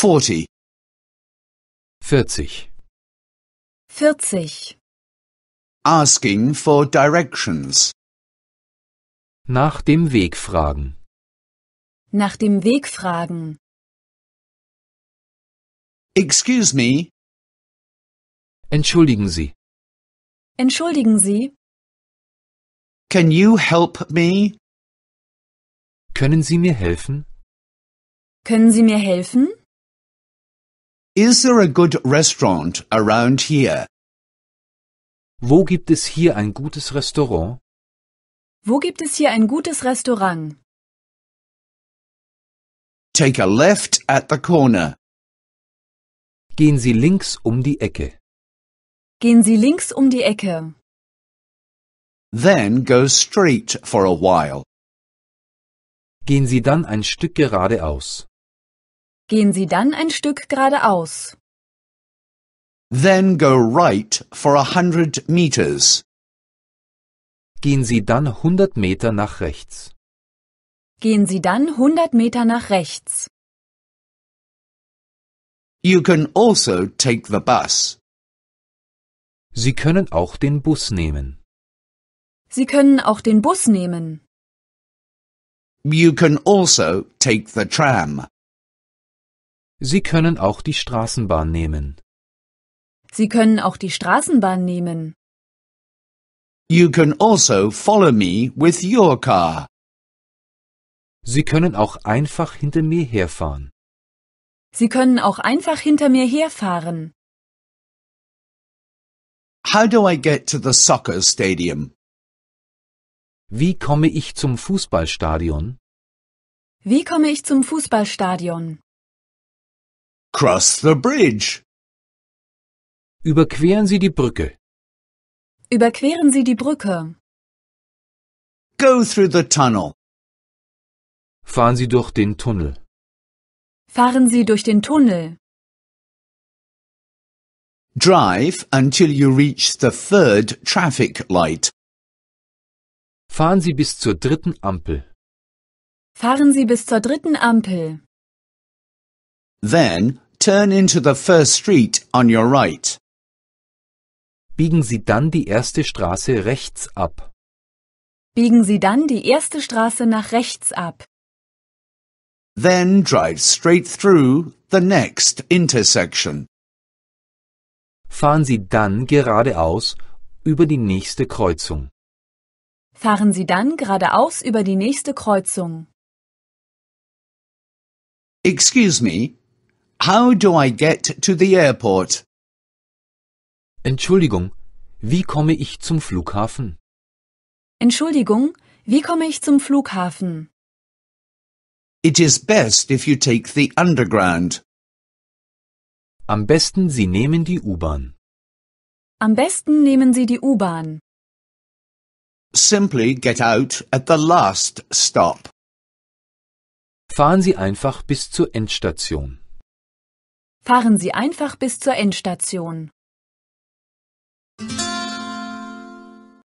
40 40 40 Asking for directions Nach dem Weg fragen Nach dem Weg fragen Excuse me Entschuldigen Sie Entschuldigen Sie Can you help me? Können Sie mir helfen? Können Sie mir helfen? Is there a good restaurant around here? Wo gibt es hier ein gutes Restaurant? Wo gibt es hier ein gutes Restaurant? Take a left at the corner. Gehen Sie links um die Ecke. Gehen Sie links um die Ecke. Then go straight for a while. Gehen Sie dann ein Stück geradeaus. Gehen Sie dann ein Stück geradeaus. Then go right for a hundred meters. Gehen Sie dann 100 Meter nach rechts. Gehen Sie dann 100 Meter nach rechts. You can also take the bus. Sie können auch den Bus nehmen. Sie können auch den Bus nehmen. You can also take the tram. Sie können auch die Straßenbahn nehmen. Sie können auch die Straßenbahn nehmen. You can also follow me with your car. Sie können auch einfach hinter mir herfahren. Sie können auch einfach hinter mir herfahren. How do I get to the soccer stadium? Wie komme ich zum Fußballstadion? Wie komme ich zum Fußballstadion? Cross the bridge. Überqueren Sie die Brücke. Überqueren Sie die Brücke. Go through the tunnel. Fahren Sie durch den Tunnel. Fahren Sie durch den Tunnel. Drive until you reach the third traffic light. Fahren Sie bis zur dritten Ampel. Fahren Sie bis zur dritten Ampel. Then turn into the first street on your right. Biegen Sie dann die erste Straße rechts ab. Biegen Sie dann die erste Straße nach rechts ab. Then drive straight through the next intersection. Fahren Sie dann geradeaus über die nächste Kreuzung. Fahren Sie dann geradeaus über die nächste Kreuzung. Excuse me, How do I get to the airport? Entschuldigung, wie komme ich zum Flughafen? Entschuldigung, wie komme ich zum Flughafen? It is best if you take the underground. Am besten Sie nehmen die U-Bahn. Am besten nehmen Sie die U-Bahn. Simply get out at the last stop. Fahren Sie einfach bis zur Endstation. Fahren Sie einfach bis zur Endstation.